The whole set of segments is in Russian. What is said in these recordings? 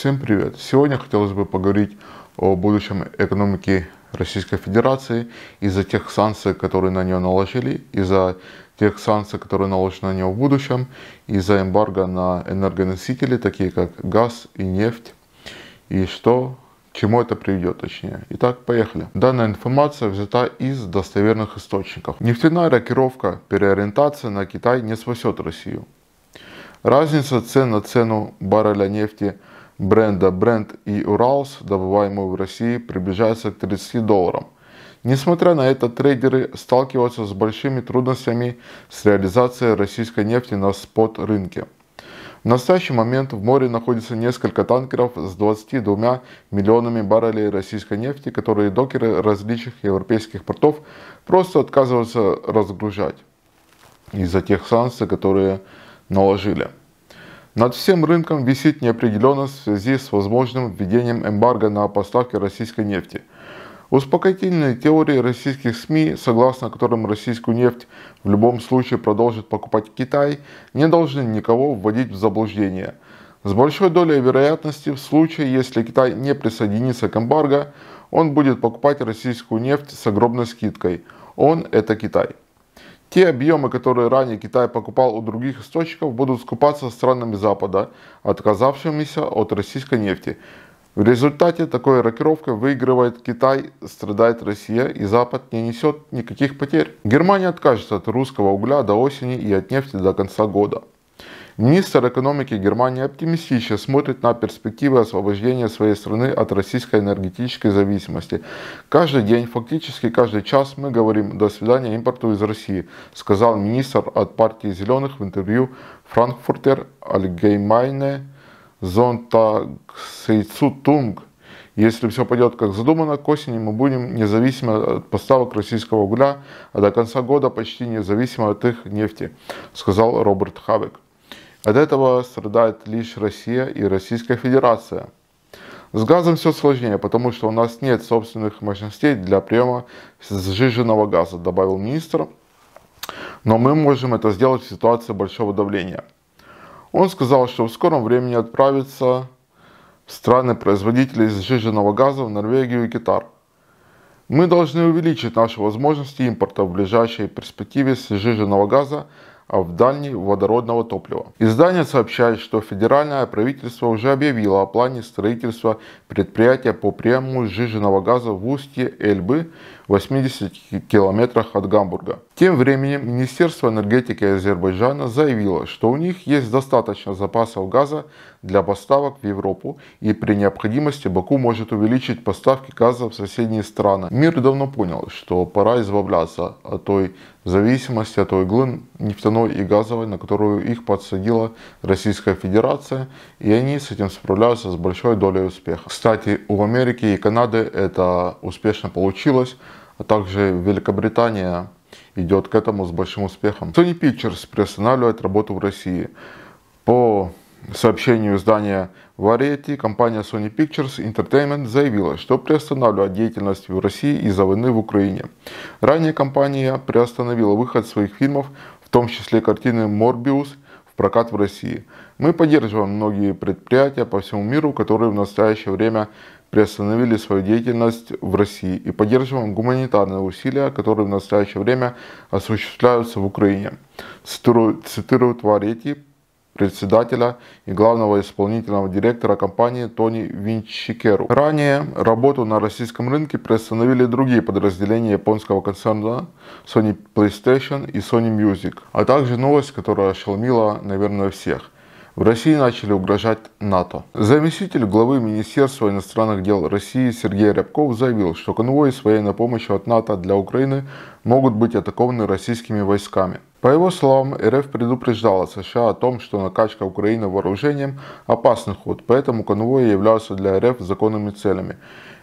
Всем привет! Сегодня хотелось бы поговорить о будущем экономики Российской Федерации из-за тех санкций, которые на нее наложили, из-за тех санкций, которые наложены на нее в будущем, из-за эмбарго на энергоносители, такие как газ и нефть, и что, чему это приведет точнее. Итак, поехали. Данная информация взята из достоверных источников. Нефтяная рокировка, переориентация на Китай не спасет Россию. Разница цен на цену барреля нефти – бренда Brand и Urals, добываемую в России, приближается к 30 долларам. Несмотря на это, трейдеры сталкиваются с большими трудностями с реализацией российской нефти на спот-рынке. В настоящий момент в море находится несколько танкеров с 22 миллионами баррелей российской нефти, которые докеры различных европейских портов просто отказываются разгружать из-за тех санкций, которые наложили. Над всем рынком висит неопределенность в связи с возможным введением эмбарго на поставки российской нефти. Успокоительные теории российских СМИ, согласно которым российскую нефть в любом случае продолжит покупать Китай, не должны никого вводить в заблуждение. С большой долей вероятности в случае, если Китай не присоединится к эмбарго, он будет покупать российскую нефть с огромной скидкой. Он – это Китай. Те объемы, которые ранее Китай покупал у других источников, будут скупаться странами Запада, отказавшимися от российской нефти. В результате такой рокировкой выигрывает Китай, страдает Россия и Запад не несет никаких потерь. Германия откажется от русского угля до осени и от нефти до конца года. Министр экономики Германии оптимистично смотрит на перспективы освобождения своей страны от российской энергетической зависимости. Каждый день, фактически каждый час мы говорим «до свидания импорту из России», сказал министр от партии «Зеленых» в интервью «Франкфуртер Allgemeine Sonntagszeitung». Если все пойдет как задумано, к осени мы будем независимы от поставок российского угля, а до конца года почти независимы от их нефти, сказал Роберт Хавек. От этого страдает лишь Россия и Российская Федерация. С газом все сложнее, потому что у нас нет собственных мощностей для приема сжиженного газа, добавил министр. Но мы можем это сделать в ситуации большого давления. Он сказал, что в скором времени отправится в страны производителей сжиженного газа в Норвегию и Китар. Мы должны увеличить наши возможности импорта в ближайшей перспективе сжиженного газа а в дальний водородного топлива. Издание сообщает, что федеральное правительство уже объявило о плане строительства предприятия по приему сжиженного газа в устье Эльбы в 80 километрах от Гамбурга. Тем временем Министерство энергетики Азербайджана заявило, что у них есть достаточно запасов газа для поставок в Европу и при необходимости Баку может увеличить поставки газа в соседние страны. Мир давно понял, что пора избавляться от той зависимости, от той иглы нефтяной и газовой, на которую их подсадила Российская Федерация, и они с этим справляются с большой долей успеха. Кстати, у Америки и Канады это успешно получилось, а также Великобритания идет к этому с большим успехом. Sony Pictures приостанавливает работу в России. По сообщению издания Variety, компания Sony Pictures Entertainment заявила, что приостанавливает деятельность в России из-за войны в Украине. Ранее компания приостановила выход своих фильмов, в том числе картины «Морбиус», в прокат в России. Мы поддерживаем многие предприятия по всему миру, которые в настоящее время приостановили свою деятельность в России и поддерживаем гуманитарные усилия, которые в настоящее время осуществляются в Украине. Цитирую, цитирую Тварети, председателя и главного исполнительного директора компании Тони Винчикеру. Ранее работу на российском рынке приостановили другие подразделения японского концерна Sony PlayStation и Sony Music, а также новость, которая ошеломила, наверное, всех – в России начали угрожать НАТО. Заместитель главы Министерства иностранных дел России Сергей Рябков заявил, что конвои с военной помощью от НАТО для Украины могут быть атакованы российскими войсками. По его словам, РФ предупреждала США о том, что накачка Украины вооружением – опасный ход, поэтому конвои являются для РФ законными целями.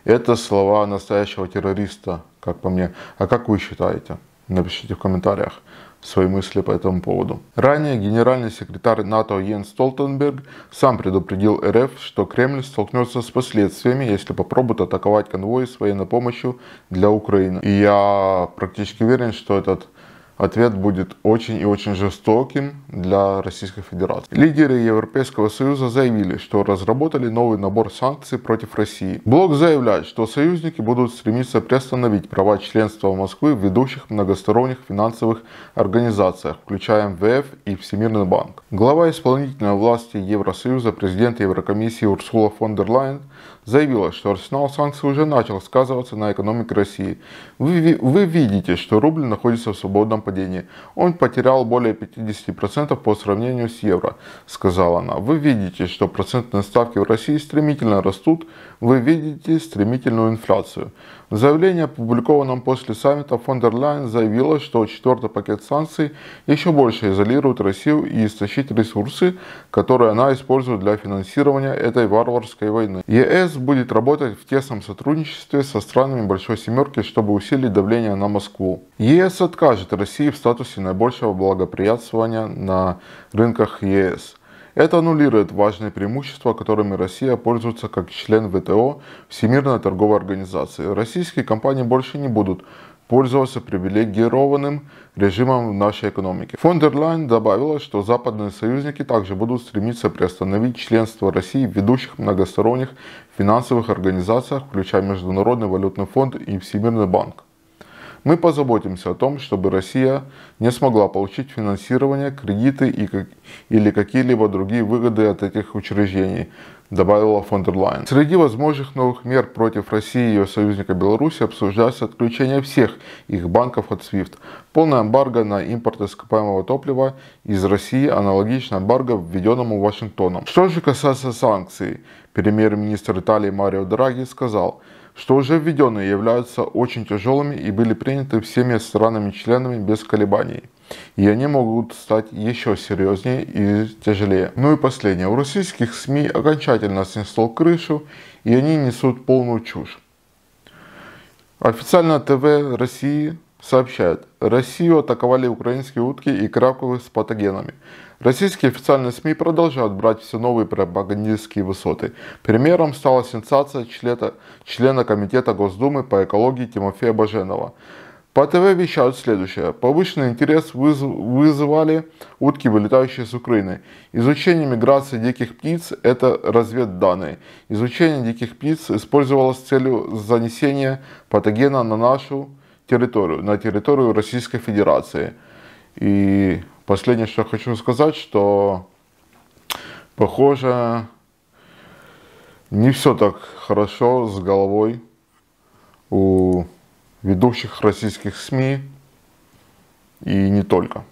Это слова настоящего террориста, как по мне. А как вы считаете? Напишите в комментариях свои мысли по этому поводу. Ранее генеральный секретарь НАТО Йен Столтенберг сам предупредил РФ, что Кремль столкнется с последствиями, если попробует атаковать конвои с военной помощью для Украины. И я практически уверен, что этот ответ будет очень и очень жестоким для Российской Федерации. Лидеры Европейского Союза заявили, что разработали новый набор санкций против России. Блок заявляет, что союзники будут стремиться приостановить права членства Москвы в ведущих многосторонних финансовых организациях, включая МВФ и Всемирный банк. Глава исполнительной власти Евросоюза, президент Еврокомиссии Урсула фон дер Лайен заявила, что арсенал санкций уже начал сказываться на экономике России. Вы, вы видите, что рубль находится в свободном нападении он потерял более 50% по сравнению с евро, сказала она. Вы видите, что процентные ставки в России стремительно растут, вы видите стремительную инфляцию. В заявлении, опубликованном после саммита, фон Лайн заявила, что четвертый пакет санкций еще больше изолирует Россию и истощит ресурсы, которые она использует для финансирования этой варварской войны. ЕС будет работать в тесном сотрудничестве со странами Большой Семерки, чтобы усилить давление на Москву. ЕС откажет России в статусе наибольшего благоприятствования на рынках ЕС. Это аннулирует важные преимущества, которыми Россия пользуется как член ВТО Всемирной торговой организации. Российские компании больше не будут пользоваться привилегированным режимом в нашей экономике. Фон дер Лайн добавила, что западные союзники также будут стремиться приостановить членство России в ведущих многосторонних финансовых организациях, включая Международный валютный фонд и Всемирный банк. Мы позаботимся о том, чтобы Россия не смогла получить финансирование, кредиты и как... или какие-либо другие выгоды от этих учреждений, добавила фон дер Лайн. Среди возможных новых мер против России и ее союзника Беларуси обсуждается отключение всех их банков от SWIFT, полное эмбарго на импорт ископаемого топлива из России, аналогично эмбарго, введенному Вашингтоном. Что же касается санкций, премьер-министр Италии Марио Драги сказал – что уже введенные являются очень тяжелыми и были приняты всеми странами-членами без колебаний. И они могут стать еще серьезнее и тяжелее. Ну и последнее. У российских СМИ окончательно снесло крышу, и они несут полную чушь. Официально ТВ России сообщают, Россию атаковали украинские утки и краковы с патогенами. Российские официальные СМИ продолжают брать все новые пропагандистские высоты. Примером стала сенсация члена, члена Комитета Госдумы по экологии Тимофея Баженова. По ТВ вещают следующее. Повышенный интерес выз... вызывали утки, вылетающие с Украины. Изучение миграции диких птиц – это разведданные. Изучение диких птиц использовалось с целью занесения патогена на нашу территорию, на территорию Российской Федерации. И последнее, что я хочу сказать, что похоже не все так хорошо с головой у ведущих российских СМИ и не только.